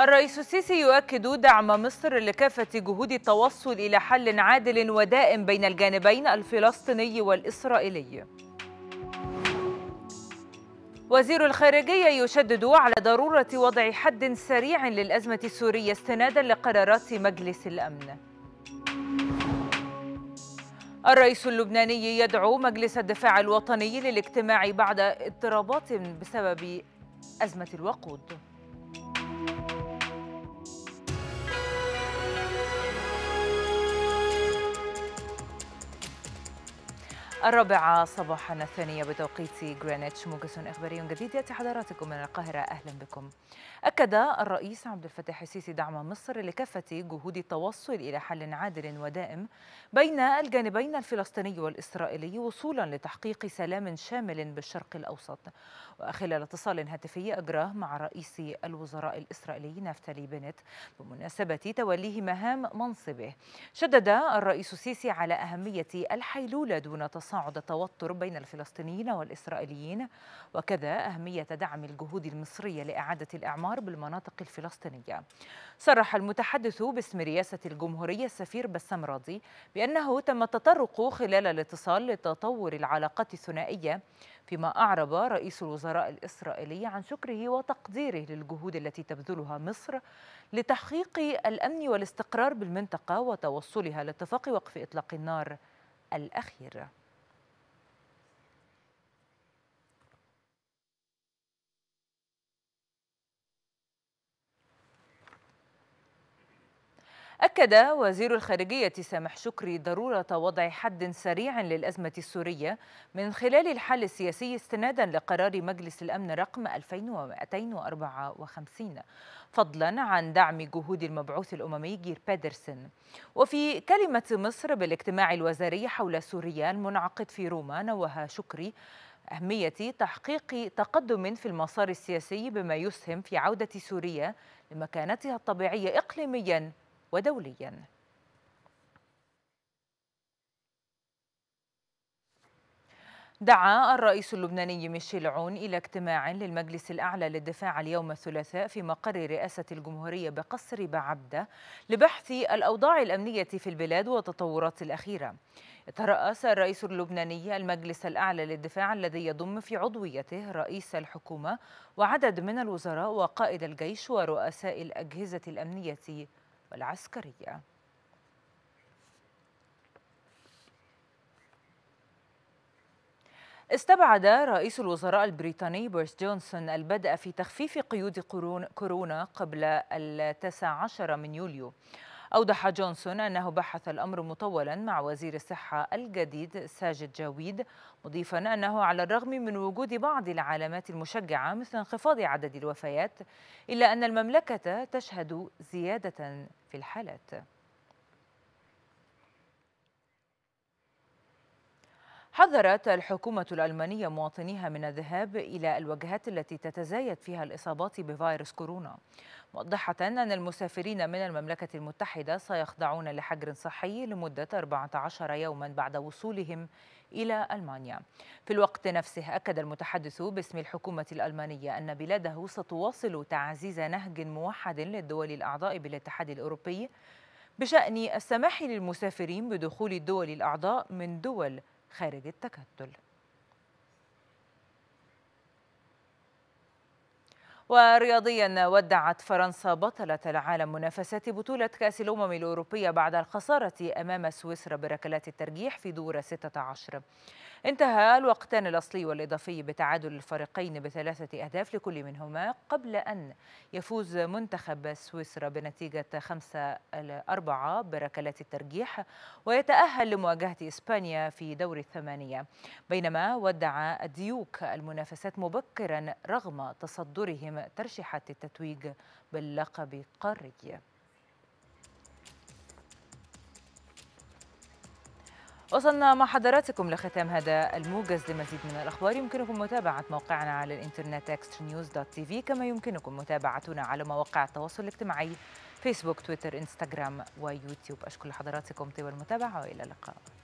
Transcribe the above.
الرئيس السيسي يؤكد دعم مصر لكافة جهود التوصل إلى حل عادل ودائم بين الجانبين الفلسطيني والإسرائيلي وزير الخارجية يشدد على ضرورة وضع حد سريع للأزمة السورية استنادا لقرارات مجلس الأمن الرئيس اللبناني يدعو مجلس الدفاع الوطني للاجتماع بعد اضطرابات بسبب أزمة الوقود الرابعة صباحا الثانية بتوقيت غرينتش موجز إخباري جديد يأتي حضراتكم من القاهرة أهلا بكم أكد الرئيس عبد الفتاح السيسي دعم مصر لكافة جهود التوصل إلى حل عادل ودائم بين الجانبين الفلسطيني والإسرائيلي وصولا لتحقيق سلام شامل بالشرق الأوسط وخلال اتصال هاتفي أجراه مع رئيس الوزراء الإسرائيلي نفتالي بنت بمناسبة توليه مهام منصبه شدد الرئيس السيسي على أهمية الحيلولة دون تصريح تصاعد التوتر بين الفلسطينيين والإسرائيليين وكذا أهمية دعم الجهود المصرية لإعادة الإعمار بالمناطق الفلسطينية صرح المتحدث باسم رئاسة الجمهورية السفير بسام راضي بأنه تم التطرق خلال الاتصال لتطور العلاقات الثنائية فيما أعرب رئيس الوزراء الإسرائيلي عن شكره وتقديره للجهود التي تبذلها مصر لتحقيق الأمن والاستقرار بالمنطقة وتوصلها لاتفاق وقف إطلاق النار الأخير أكد وزير الخارجية سامح شكري ضرورة وضع حد سريع للأزمة السورية من خلال الحل السياسي استنادا لقرار مجلس الأمن رقم 2254 فضلا عن دعم جهود المبعوث الأممي جير بادرسن وفي كلمة مصر بالاجتماع الوزاري حول سوريا المنعقد في روما نوه شكري أهمية تحقيق تقدم في المسار السياسي بما يسهم في عودة سوريا لمكانتها الطبيعية إقليميا ودوليا دعا الرئيس اللبناني ميشيل عون إلى اجتماع للمجلس الأعلى للدفاع اليوم الثلاثاء في مقر رئاسة الجمهورية بقصر بعبدة لبحث الأوضاع الأمنية في البلاد والتطورات الأخيرة ترأس الرئيس اللبناني المجلس الأعلى للدفاع الذي يضم في عضويته رئيس الحكومة وعدد من الوزراء وقائد الجيش ورؤساء الأجهزة الأمنية العسكرية استبعد رئيس الوزراء البريطاني بوريس جونسون البدء في تخفيف قيود كورونا قبل التاسع عشر من يوليو أوضح جونسون أنه بحث الأمر مطولا مع وزير الصحة الجديد ساجد جاويد مضيفا أنه على الرغم من وجود بعض العلامات المشجعة مثل انخفاض عدد الوفيات إلا أن المملكة تشهد زيادة في الحالات حذرت الحكومة الألمانية مواطنيها من الذهاب إلى الوجهات التي تتزايد فيها الإصابات بفيروس كورونا موضحة أن المسافرين من المملكة المتحدة سيخضعون لحجر صحي لمدة 14 يوما بعد وصولهم إلى ألمانيا في الوقت نفسه أكد المتحدث باسم الحكومة الألمانية أن بلاده ستواصل تعزيز نهج موحد للدول الأعضاء بالاتحاد الأوروبي بشأن السماح للمسافرين بدخول الدول الأعضاء من دول خارج التكتل ورياضيا ودعت فرنسا بطلة العالم منافسات بطولة كأس الأمم الأوروبية بعد الخسارة أمام سويسرا بركلات الترجيح في دور 16 انتهى الوقتان الأصلي والإضافي بتعادل الفريقين بثلاثة أهداف لكل منهما قبل أن يفوز منتخب سويسرا بنتيجة 5 4 بركلات الترجيح ويتأهل لمواجهة إسبانيا في دور الثمانية بينما ودع ديوك المنافسات مبكرا رغم تصدرهم ترشيحات التتويج باللقب قاري وصلنا مع حضراتكم لختام هذا الموجز لمزيد من الأخبار يمكنكم متابعة موقعنا على الإنترنت extranews.tv كما يمكنكم متابعتنا على مواقع التواصل الاجتماعي فيسبوك تويتر إنستغرام ويوتيوب أشكر حضراتكم طيب المتابعة وإلى اللقاء